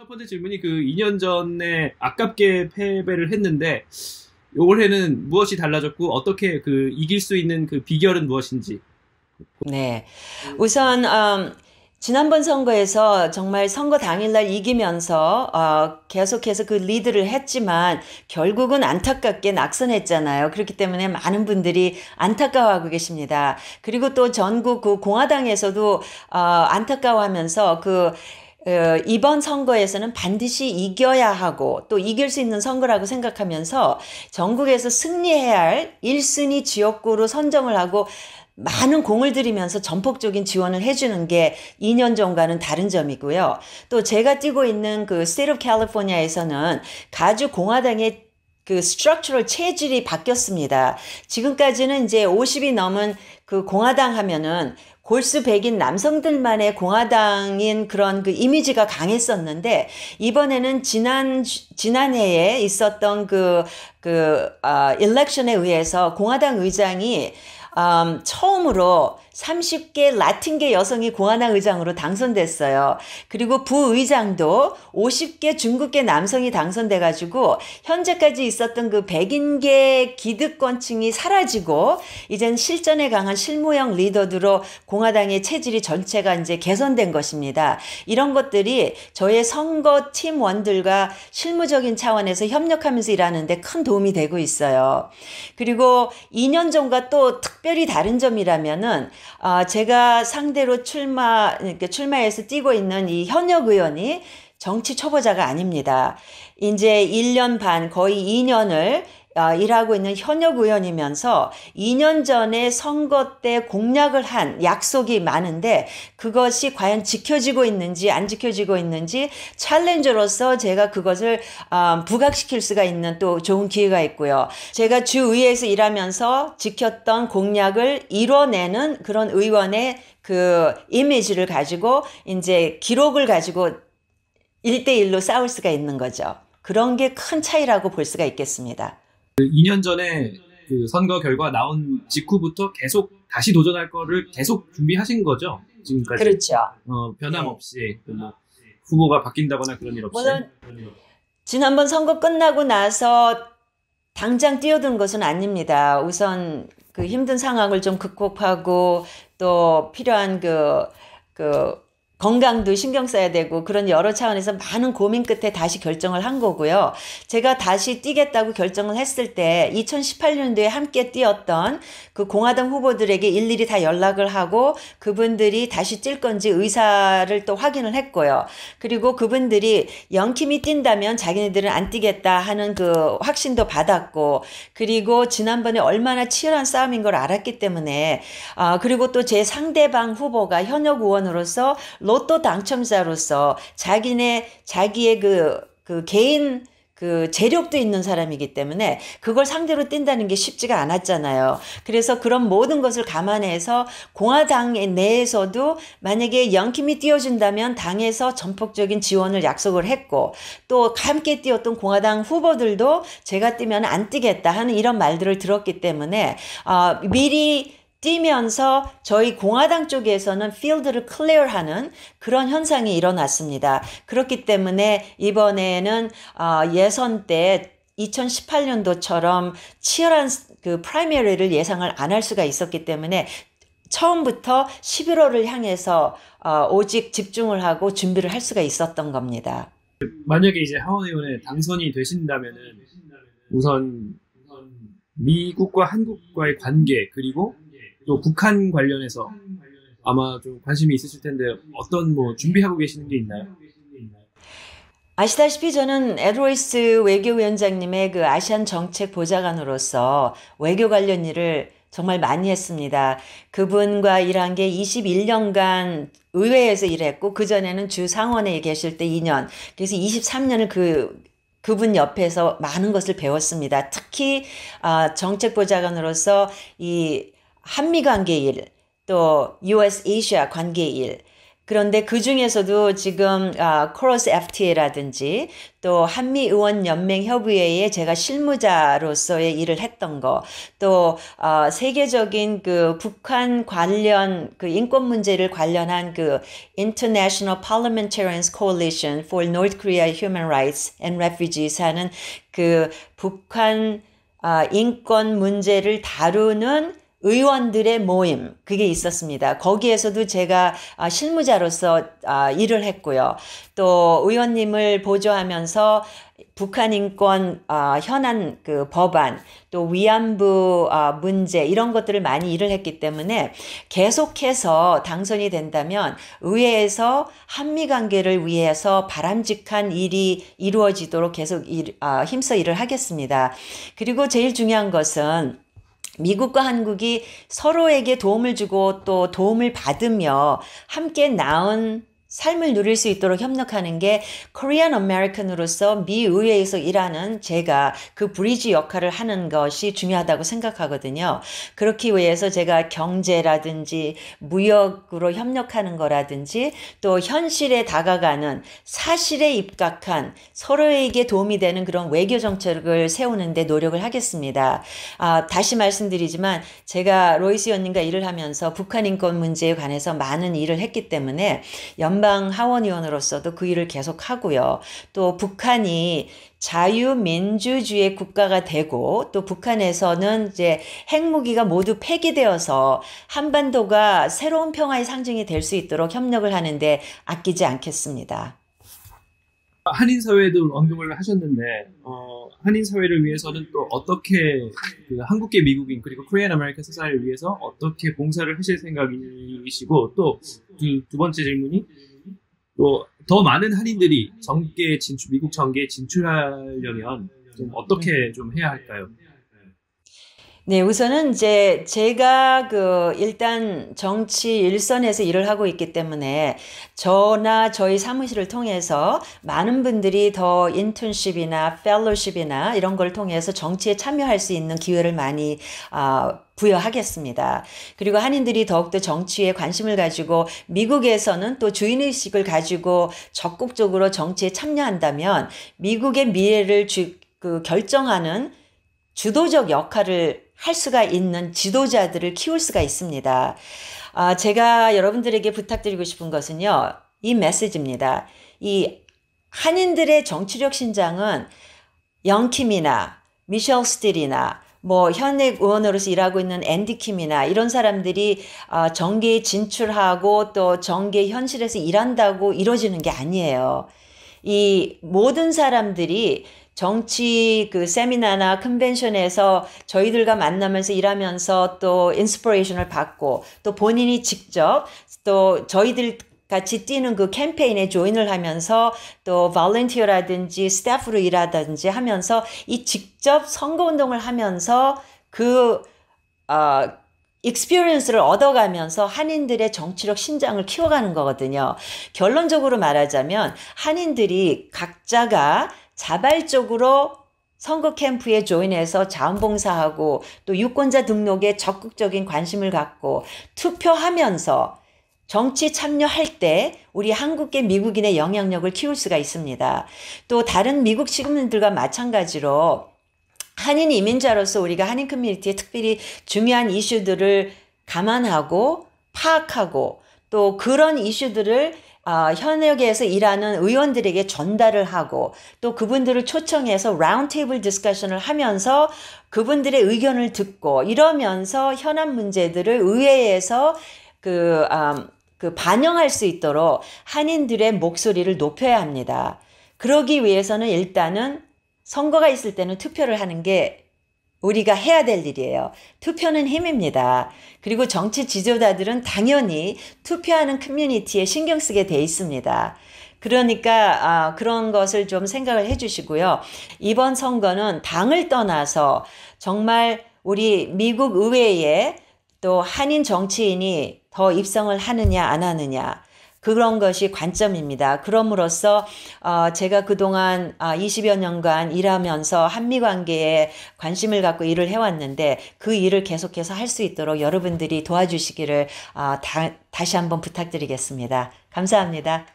첫 번째 질문이 그 2년 전에 아깝게 패배를 했는데 올해는 무엇이 달라졌고 어떻게 그 이길 수 있는 그 비결은 무엇인지. 네, 우선 음, 지난번 선거에서 정말 선거 당일날 이기면서 어, 계속해서 그 리드를 했지만 결국은 안타깝게 낙선했잖아요. 그렇기 때문에 많은 분들이 안타까워하고 계십니다. 그리고 또 전국 그 공화당에서도 어, 안타까워하면서 그 어, 이번 선거에서는 반드시 이겨야 하고 또 이길 수 있는 선거라고 생각하면서 전국에서 승리해야 할 1순위 지역구로 선정을 하고 많은 공을 들이면서 전폭적인 지원을 해주는 게 2년 전과는 다른 점이고요. 또 제가 뛰고 있는 그 State of California에서는 가주 공화당의 그 스트럭처럴 체질이 바뀌었습니다. 지금까지는 이제 50이 넘은 그 공화당 하면은 골수 백인 남성들만의 공화당인 그런 그 이미지가 강했었는데 이번에는 지난 지난해에 있었던 그그 어, 그, 아, 일렉션에 의해서 공화당 의장이 음, 처음으로 30개 라틴계 여성이 공하나 의장으로 당선됐어요. 그리고 부의장도 50개 중국계 남성이 당선돼가지고 현재까지 있었던 그 백인계 기득권층이 사라지고 이젠 실전에 강한 실무형 리더들로 공화당의 체질이 전체가 이제 개선된 것입니다. 이런 것들이 저의 선거 팀원들과 실무적인 차원에서 협력하면서 일하는데 큰 도움이 되고 있어요. 그리고 2년 전과 또 특별히 다른 점이라면은 아, 제가 상대로 출마 그러니까 출마해서 뛰고 있는 이 현역 의원이 정치 초보자가 아닙니다. 이제 1년 반 거의 2년을 어, 일하고 있는 현역 의원이면서 2년 전에 선거 때 공약을 한 약속이 많은데 그것이 과연 지켜지고 있는지 안 지켜지고 있는지 챌린저로서 제가 그것을 어, 부각시킬 수가 있는 또 좋은 기회가 있고요. 제가 주의회에서 일하면서 지켰던 공약을 이뤄내는 그런 의원의 그 이미지를 가지고 이제 기록을 가지고 1대1로 싸울 수가 있는 거죠. 그런 게 큰 차이라고 볼 수가 있겠습니다. 2년 전에 그 선거 결과 나온 직후부터 계속 다시 도전할 거를 계속 준비하신 거죠 지금까지. 그렇죠. 어, 변함없이 네. 그 뭐 후보가 바뀐다거나 그런 일 없이. 물론 지난번 선거 끝나고 나서 당장 뛰어든 것은 아닙니다. 우선 그 힘든 상황을 좀 극복하고 또 필요한 그그 그 건강도 신경 써야 되고 그런 여러 차원에서 많은 고민 끝에 다시 결정을 한 거고요. 제가 다시 뛰겠다고 결정을 했을 때 2018년도에 함께 뛰었던 그 공화당 후보들에게 일일이 다 연락을 하고 그분들이 다시 뛸 건지 의사를 또 확인을 했고요. 그리고 그분들이 영킴이 뛴다면 자기네들은 안 뛰겠다 하는 그 확신도 받았고 그리고 지난번에 얼마나 치열한 싸움인 걸 알았기 때문에 아 그리고 또 제 상대방 후보가 현역 의원으로서 로또 당첨자로서 자기네 자기의 그, 그 개인 그 재력도 있는 사람이기 때문에 그걸 상대로 뛴다는 게 쉽지가 않았잖아요. 그래서 그런 모든 것을 감안해서 공화당 내에서도 만약에 영킴이 뛰어준다면 당에서 전폭적인 지원을 약속을 했고 또 함께 뛰었던 공화당 후보들도 제가 뛰면 안 뛰겠다 하는 이런 말들을 들었기 때문에 어, 미리 뛰면서 저희 공화당 쪽에서는 필드를 클리어하는 그런 현상이 일어났습니다. 그렇기 때문에 이번에는 어, 예선 때 2018년도처럼 치열한 그 프라이머리를 예상을 안 할 수가 있었기 때문에 처음부터 11월을 향해서 어, 오직 집중을 하고 준비를 할 수가 있었던 겁니다. 만약에 이제 하원의원에 당선이 되신다면은 우선 미국과 한국과의 관계 그리고 또 북한 관련해서 음. 아마 좀 관심이 있으실 텐데 어떤 뭐 준비하고 계시는 게 있나요? 아시다시피 저는 에드로이스 외교위원장님의 그 아시안 정책 보좌관으로서 외교 관련 일을 정말 많이 했습니다. 그분과 일한 게 21년간 의회에서 일했고 그전에는 주 상원에 계실 때 2년 그래서 23년을 그 그분 옆에서 많은 것을 배웠습니다. 특히 아, 정책보좌관으로서 이 한미 관계 일, 또 US 아시아 관계 일, 그런데 그 중에서도 지금 아, 코러스 FTA라든지 또 한미 의원 연맹 협의회에 제가 실무자로서의 일을 했던 거, 또 어, 세계적인 그 북한 관련 그 인권 문제를 관련한 그 International Parliamentarians Coalition for North Korea Human Rights and Refugees 하는 그 북한 아, 인권 문제를 다루는 의원들의 모임 그게 있었습니다. 거기에서도 제가 아, 실무자로서 아, 일을 했고요. 또 의원님을 보조하면서 북한 인권 아, 현안 그 법안 또 위안부 문제 이런 것들을 많이 일을 했기 때문에 계속해서 당선이 된다면 의회에서 한미 관계를 위해서 바람직한 일이 이루어지도록 계속 일, 힘써 일을 하겠습니다. 그리고 제일 중요한 것은 미국과 한국이 서로에게 도움을 주고 또 도움을 받으며 함께 나은 삶을 누릴 수 있도록 협력하는 게 코리안 아메리칸으로서 미 의회에서 일하는 제가 그 브리지 역할을 하는 것이 중요하다고 생각하거든요. 그렇기 위해서 제가 경제라든지 무역으로 협력하는 거라든지 또 현실에 다가가는 사실에 입각한 서로에게 도움이 되는 그런 외교 정책을 세우는데 노력을 하겠습니다. 아, 다시 말씀드리지만 제가 로이스 연님과 일을 하면서 북한 인권 문제에 관해서 많은 일을 했기 때문에 연 연방 하원의원으로서도 그 일을 계속 하고요. 또 북한이 자유민주주의 국가가 되고 또 북한에서는 이제 핵무기가 모두 폐기되어서 한반도가 새로운 평화의 상징이 될 수 있도록 협력을 하는데 아끼지 않겠습니다. 한인 사회도 언급을 하셨는데 음. 어, 한인 사회를 위해서는 또 어떻게 그 한국계 미국인 그리고 코리안 아메리카 사사를 위해서 어떻게 봉사를 하실 생각이시고 또두 두 번째 질문이 또 더 많은 한인들이 정계 진출 미국 정계에 진출하려면 좀 어떻게 좀 해야 할까요? 네, 우선은 이제 제가 그 일단 정치 일선에서 일을 하고 있기 때문에 저나 저희 사무실을 통해서 많은 분들이 더 인턴십이나 펠로십이나 이런 걸 통해서 정치에 참여할 수 있는 기회를 많이 아 부여하겠습니다. 그리고 한인들이 더욱더 정치에 관심을 가지고 미국에서는 또 주인의식을 가지고 적극적으로 정치에 참여한다면 미국의 미래를 주, 그 결정하는 주도적 역할을 할 수가 있는 지도자들을 키울 수가 있습니다. 아, 제가 여러분들에게 부탁드리고 싶은 것은요. 이 메시지입니다. 이 한인들의 정치력 신장은 영킴이나 미셸 스틸이나 뭐 현역 의원으로서 일하고 있는 앤디 킴이나 이런 사람들이 어, 정계에 진출하고 또 정계 현실에서 일한다고 이루어지는 게 아니에요. 이 모든 사람들이 정치 그 세미나나 컨벤션에서 저희들과 만나면서 일하면서 또 인스퍼레이션을 받고 또 본인이 직접 또 저희들 같이 뛰는 그 캠페인에 조인을 하면서 또 발렌티어라든지 스태프로 일하든지 하면서 이 직접 선거운동을 하면서 그, 어, 익스피리언스를 얻어가면서 한인들의 정치력 신장을 키워가는 거거든요. 결론적으로 말하자면 한인들이 각자가 자발적으로 선거 캠프에 조인해서 자원봉사하고 또 유권자 등록에 적극적인 관심을 갖고 투표하면서 정치 참여할 때 우리 한국계 미국인의 영향력을 키울 수가 있습니다. 또 다른 미국 시민들과 마찬가지로 한인 이민자로서 우리가 한인 커뮤니티에 특별히 중요한 이슈들을 감안하고 파악하고 또 그런 이슈들을 어, 현역에서 일하는 의원들에게 전달을 하고 또 그분들을 초청해서 라운드 테이블 디스커션을 하면서 그분들의 의견을 듣고 이러면서 현안 문제들을 의회에서 그, 음, 그 반영할 수 있도록 한인들의 목소리를 높여야 합니다. 그러기 위해서는 일단은 선거가 있을 때는 투표를 하는 게 우리가 해야 될 일이에요. 투표는 힘입니다. 그리고 정치 지도자들은 당연히 투표하는 커뮤니티에 신경 쓰게 돼 있습니다. 그러니까 아, 그런 것을 좀 생각을 해주시고요. 이번 선거는 당을 떠나서 정말 우리 미국 의회에 또 한인 정치인이 더 입성을 하느냐 안 하느냐 그런 것이 관점입니다. 그럼으로써 어, 제가 그동안 어, 아, 20여 년간 일하면서 한미 관계에 관심을 갖고 일을 해왔는데 그 일을 계속해서 할 수 있도록 여러분들이 도와주시기를 어, 다, 다시 한번 부탁드리겠습니다. 감사합니다.